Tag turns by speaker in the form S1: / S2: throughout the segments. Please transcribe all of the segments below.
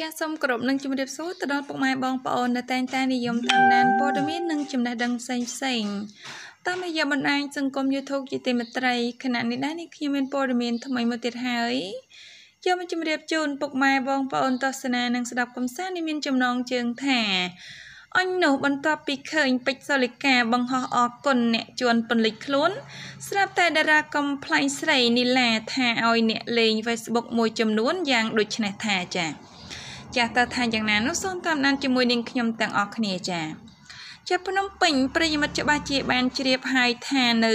S1: ចាសសូមគោរពនិងជម្រាបសួរទៅដល់ពុកម៉ែបងប្អូនដែលតែងតែនិយមតាមដានព័ត៌មាននិងចំណេះដឹងផ្សេងផ្សេងតាមរយៈបណ្ដាញសង្គម YouTube ជាទីមេត្រីខណៈនេះដែរនេះខ្ញុំមានព័ត៌មានថ្មីមួយទៀតហើយយកមកជម្រាបជូនពុកម៉ែបងប្អូនទស្សនានិងស្ដាប់កំសាន្តនេះមាន ចំណងជើងថាអញនោះបន្ទាប់ពីឃើញពេជ្រសូលីកាបង្ហោះអគុណអ្នកជួនពន្លិចខ្លួន ស្រាប់តែតារាកំប្លែងស្រី នីឡាថាឲ្យអ្នកលេង Facebook មួយចំនួនយ៉ាងដូចនេះថាចា៎ចាស់តើថាយ៉ាងណានោះសូមតាមដានជាមួយនាងខ្ញុំទាំងអស់គ្នាចា៎ជាភ្នំពេញប្រិយមិត្តច្បាស់ជាបាន ជ្រាបហើយថានៅ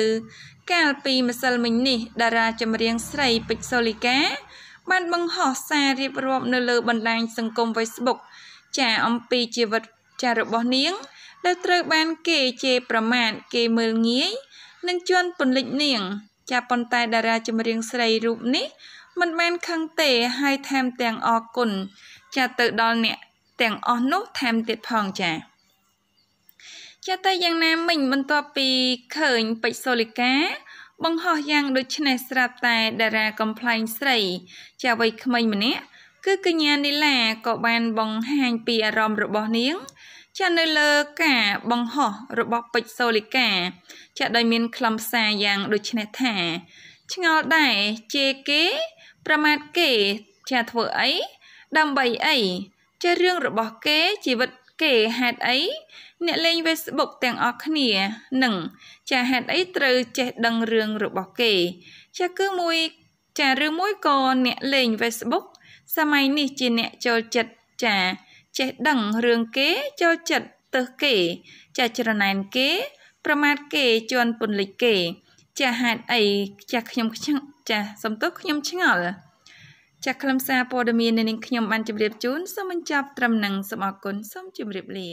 S1: កាលពីម្សិលមិញនេះតារាចម្រៀងស្រីពេជ្រសូលីកា បាន បង្ហោះសាររៀបរាប់នៅលើបណ្ដាញសង្គម Facebook ចាអំពីជីវិតចារបស់នាងដែលត្រូវបាន គេជេរប្រមាថគេមើលងាយនិងជន់ពន្លិចនាង ចាប៉ុន្តែតារាចម្រៀងស្រីរូបនេះ មិនបានខឹងទេហើយថែមទាំងអរគុណចាទៅដល់អ្នកទាំងអស់នោះថែមទៀតផងចាចាតែយ៉ាងណាមិញបន្ទាប់ពីឃើញពេជ្រសូលីកា បង្ហោះយ៉ាងដូចនេះស្រាប់តែតារាកំប្លែងស្រី ចាវ័យក្មេងម្នាក់ គឺកញ្ញានីឡាក៏បានបង្ហាញពីអារម្មណ៍របស់នាង ចានៅលើការបង្ហោះរបស់ពេជ្រសូលីកាចាដោយមានខ្លឹមសារយ៉ាងដូចនេះថា ឆ្ងល់ដែរជេគេ ប្រមាថគេចាធ្វើអីដើម្បីអីចេះរឿងរបស់គេជីវិតគេហេតុអីអ្នកលេង Facebook ទាំងអស់គ្នានឹងចាហេតុអីត្រូវចេះដឹងរឿងរបស់គេ ចាគឺមួយចារឿងមួយក៏អ្នកលេង Facebook សម័យនេះជាអ្នកចូលចិត្តចាចេះដឹងរឿងគេចូលចិត្តទៅគេ ចាច្រណែនគេ ប្រមាថគេជន់ពន្លិចគេ ចាហេតុអីចាខ្ញុំចាសំទុះខ្ញុំឆ្ងល់ចាក់ខ្លឹមសារព័ត៌មាននៅនឹងខ្ញុំបានជម្រាបជូនសូមបញ្ចប់ត្រឹមនឹងសូមអរគុណសូមជម្រាបលា